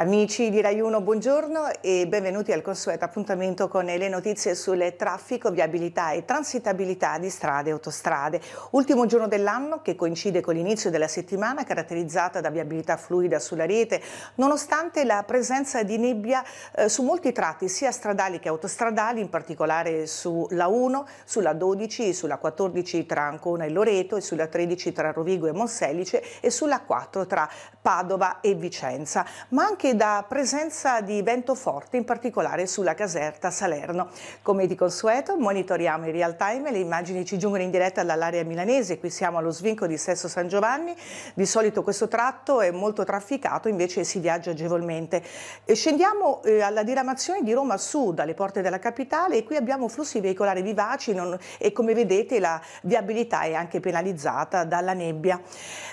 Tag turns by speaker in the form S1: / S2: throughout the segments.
S1: Amici di Rai 1, buongiorno e benvenuti al consueto appuntamento con le notizie sul traffico, viabilità e transitabilità di strade e autostrade. Ultimo giorno dell'anno che coincide con l'inizio della settimana caratterizzata da viabilità fluida sulla rete, nonostante la presenza di nebbia eh, su molti tratti sia stradali che autostradali, in particolare sulla 1, sulla 12, sulla 14 tra Ancona e Loreto e sulla 13 tra Rovigo e Monselice e sulla 4 tra Padova e Vicenza, ma anche colpiti da presenza di vento forte, in particolare sulla caserta Salerno. Come di consueto, monitoriamo in real time le immagini ci giungono in diretta dall'area milanese. Qui siamo allo svinco di Sesso San Giovanni. Di solito questo tratto è molto trafficato, invece si viaggia agevolmente. E scendiamo eh, alla diramazione di Roma Sud, alle porte della capitale, e qui abbiamo flussi veicolari vivaci non, e come vedete la viabilità è anche penalizzata dalla nebbia.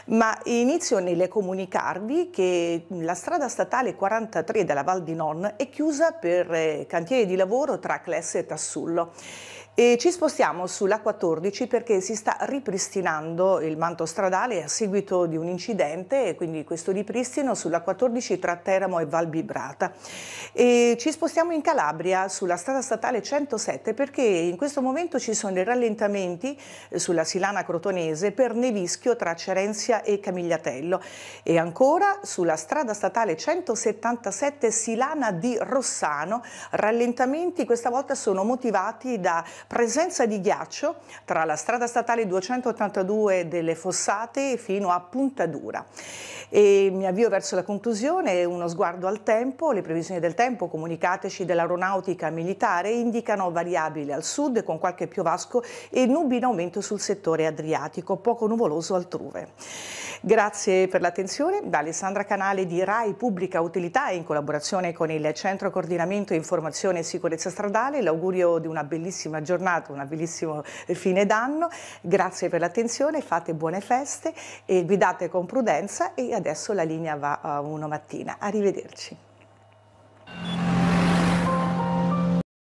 S1: Ma inizio nel comunicarvi che la strada statale statale 43 della Val di Non è chiusa per eh, cantieri di lavoro tra Clesse e Tassullo. E ci spostiamo sulla 14 perché si sta ripristinando il manto stradale a seguito di un incidente e quindi questo ripristino sulla 14 tra Teramo e Val Bibrata. E ci spostiamo in Calabria sulla strada statale 107 perché in questo momento ci sono i rallentamenti eh, sulla Silana Crotonese per Nevischio tra Cerenzia e Camigliatello e ancora sulla strada statale 177 Silana di Rossano rallentamenti questa volta sono motivati da presenza di ghiaccio tra la strada statale 282 delle Fossate fino a Puntadura. E mi avvio verso la conclusione, uno sguardo al tempo, le previsioni del tempo comunicateci dell'aeronautica militare indicano variabile al sud con qualche piovasco e nubi in aumento sul settore adriatico, poco nuvoloso altrove. Grazie per l'attenzione da Alessandra Canale di RAI Pubblica Utilità in collaborazione con il Centro Coordinamento Informazione e Sicurezza Stradale, l'augurio di una bellissima giornata giornata, un abilissimo fine d'anno, grazie per l'attenzione, fate buone feste e guidate con prudenza e adesso la linea va a 1 mattina. Arrivederci.